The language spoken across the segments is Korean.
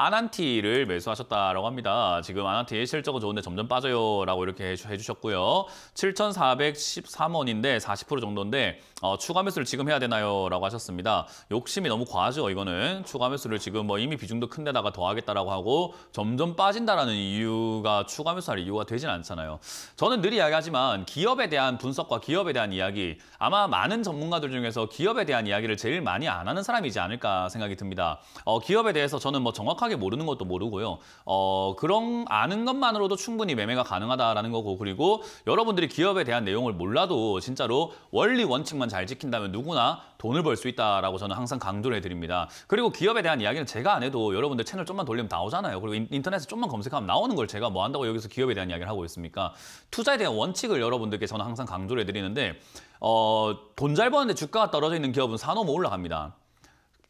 아난티를 매수하셨다라고 합니다. 지금 아난티 의 실적은 좋은데 점점 빠져요라고 이렇게 해주셨고요. 7,413원인데 40% 정도인데 어, 추가 매수를 지금 해야 되나요라고 하셨습니다. 욕심이 너무 과하죠 이거는 추가 매수를 지금 뭐 이미 비중도 큰데다가 더하겠다라고 하고 점점 빠진다라는 이유가 추가 매수할 이유가 되진 않잖아요. 저는 늘 이야기하지만 기업에 대한 분석과 기업에 대한 이야기 아마 많은 전문가들 중에서 기업에 대한 이야기를 제일 많이 안 하는 사람이지 않을까 생각이 듭니다. 어, 기업에 대해서 저는 뭐 정확하게 정확하게 모르는 것도 모르고요. 어, 그런 아는 것만으로도 충분히 매매가 가능하다라는 거고 그리고 여러분들이 기업에 대한 내용을 몰라도 진짜로 원리 원칙만 잘 지킨다면 누구나 돈을 벌 수 있다라고 저는 항상 강조를 해드립니다. 그리고 기업에 대한 이야기는 제가 안 해도 여러분들 채널 좀만 돌리면 나오잖아요. 그리고 인터넷에 좀만 검색하면 나오는 걸 제가 뭐 한다고 여기서 기업에 대한 이야기를 하고 있습니까? 투자에 대한 원칙을 여러분들께 저는 항상 강조를 해드리는데 어, 돈 잘 버는데 주가가 떨어져 있는 기업은 산업 올라갑니다.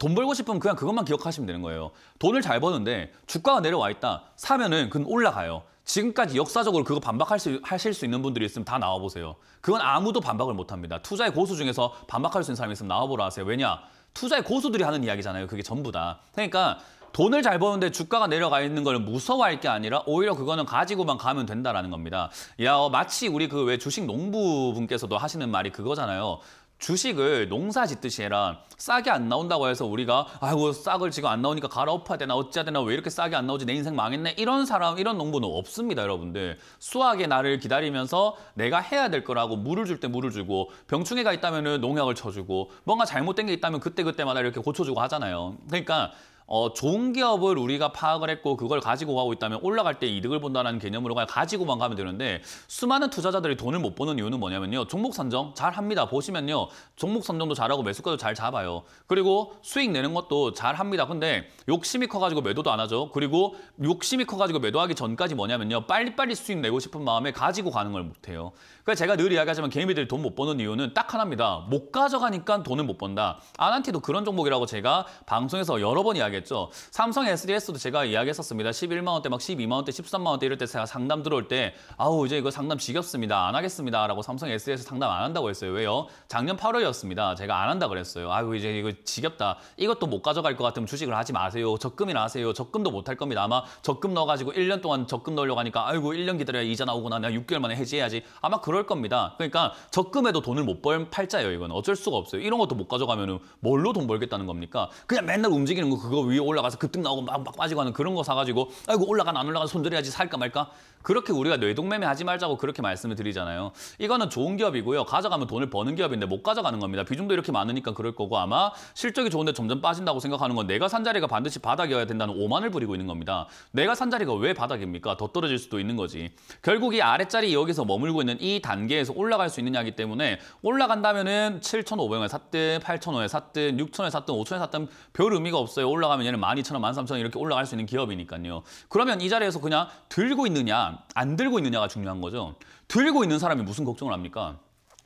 돈 벌고 싶으면 그냥 그것만 기억하시면 되는 거예요. 돈을 잘 버는데 주가가 내려와 있다. 사면은 그건 올라가요. 지금까지 역사적으로 그거 반박할 수, 하실 수 있는 분들이 있으면 다 나와보세요. 그건 아무도 반박을 못합니다. 투자의 고수 중에서 반박할 수 있는 사람이 있으면 나와보라 하세요. 왜냐? 투자의 고수들이 하는 이야기잖아요. 그게 전부 다. 그러니까 돈을 잘 버는데 주가가 내려가 있는 걸 무서워할 게 아니라 오히려 그거는 가지고만 가면 된다라는 겁니다. 야 마치 우리 그 왜 주식 농부분께서도 하시는 말이 그거잖아요. 주식을 농사 짓듯이 해라. 싸게 안 나온다고 해서 우리가 아이고 싹을 지금 안 나오니까 갈아엎어야 되나 어찌해야 되나 왜 이렇게 싸게 안 나오지 내 인생 망했네 이런 사람 이런 농부는 없습니다 여러분들 수확의 날을 기다리면서 내가 해야 될 거라고 물을 줄 때 물을 주고 병충해가 있다면 농약을 쳐주고 뭔가 잘못된 게 있다면 그때그때마다 이렇게 고쳐주고 하잖아요 그러니까 어, 좋은 기업을 우리가 파악을 했고 그걸 가지고 가고 있다면 올라갈 때 이득을 본다는 개념으로 그 가지고만 가면 되는데 수많은 투자자들이 돈을 못 버는 이유는 뭐냐면요. 종목 선정 잘 합니다. 보시면요. 종목 선정도 잘하고 매수가도 잘 잡아요. 그리고 수익 내는 것도 잘 합니다. 근데 욕심이 커가지고 매도도 안 하죠. 그리고 욕심이 커가지고 매도하기 전까지 뭐냐면요. 빨리빨리 수익 내고 싶은 마음에 가지고 가는 걸 못해요. 그래서 그러니까 제가 늘 이야기하지만 개미들이 돈 못 버는 이유는 딱 하나입니다. 못 가져가니까 돈을 못 번다. 아난티도 그런 종목이라고 제가 방송에서 여러 번 이야기했어요. 알겠죠? 삼성 SDS도 제가 이야기했었습니다. 11만 원대, 막 12만 원대, 13만 원대 이럴 때 제가 상담 들어올 때 아우 이제 이거 상담 지겹습니다. 안 하겠습니다. 라고 삼성 SDS 상담 안 한다고 했어요. 왜요? 작년 8월이었습니다. 제가 안 한다 그랬어요. 아우 이제 이거 지겹다. 이것도 못 가져갈 것 같으면 주식을 하지 마세요. 적금이나 하세요. 적금도 못 할 겁니다. 아마 적금 넣어가지고 1년 동안 적금 넣으려고 하니까 아이고 1년 기다려야 이자 나오구나. 내가 6개월 만에 해지해야지. 아마 그럴 겁니다. 그러니까 적금에도 돈을 못 벌 팔자예요. 이건 어쩔 수가 없어요. 이런 것도 못 가져가면 뭘로 돈 벌겠다는 겁니까? 그냥 맨날 움직이는 거 그거 위에 올라가서 급등 나오고 막, 막 빠지고 하는 그런 거 사가지고 아이고 올라가나 안 올라가나 손절해야지 살까 말까 그렇게 우리가 뇌동매매 하지 말자고 그렇게 말씀을 드리잖아요. 이거는 좋은 기업이고요. 가져가면 돈을 버는 기업인데 못 가져가는 겁니다. 비중도 이렇게 많으니까 그럴 거고 아마 실적이 좋은데 점점 빠진다고 생각하는 건 내가 산 자리가 반드시 바닥이어야 된다는 오만을 부리고 있는 겁니다. 내가 산 자리가 왜 바닥입니까? 더 떨어질 수도 있는 거지. 결국 이아래자리 여기서 머물고 있는 이 단계에서 올라갈 수 있느냐기 때문에 올라간다면은 7,500원에 샀든 8,000원에 샀든 6,000원에 샀든 5,000원에 샀든 별 의미가 없어요. 올라가면 올라가면 얘는 0 0 0원1 3 0 0 0원 이렇게 올라갈 수 있는 기업이니까요. 그러면 이 자리에서 그냥 들고 있느냐 안 들고 있느냐가 중요한 거죠. 들고 있는 사람이 무슨 걱정을 합니까?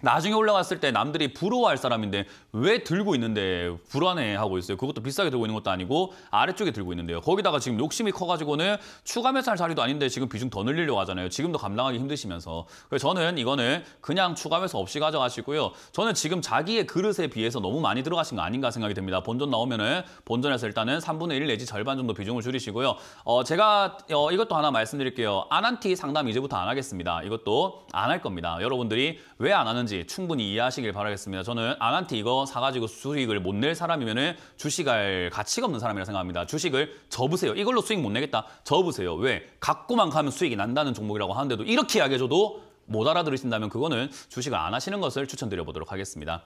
나중에 올라갔을 때 남들이 부러워할 사람인데 왜 들고 있는데 불안해하고 있어요. 그것도 비싸게 들고 있는 것도 아니고 아래쪽에 들고 있는데요. 거기다가 지금 욕심이 커가지고는 추가 매수할 자리도 아닌데 지금 비중 더 늘리려고 하잖아요. 지금도 감당하기 힘드시면서. 그래서 저는 이거는 그냥 추가 매수 없이 가져가시고요. 저는 지금 자기의 그릇에 비해서 너무 많이 들어가신 거 아닌가 생각이 됩니다 본전 나오면은 본전에서 일단은 3분의 1 내지 절반 정도 비중을 줄이시고요. 어, 제가 어, 이것도 하나 말씀드릴게요. 아난티 상담 이제부터 안 하겠습니다. 이것도 안 할 겁니다. 여러분들이 왜 안 하는지 건지 충분히 이해하시길 바라겠습니다. 저는 아한테 이거 사가지고 수익을 못 낼 사람이면 주식할 가치가 없는 사람이라 생각합니다. 주식을 접으세요. 이걸로 수익 못 내겠다. 접으세요. 왜? 갖고만 가면 수익이 난다는 종목이라고 하는데도 이렇게 이야기해줘도 못 알아들으신다면 그거는 주식을 안 하시는 것을 추천드려보도록 하겠습니다.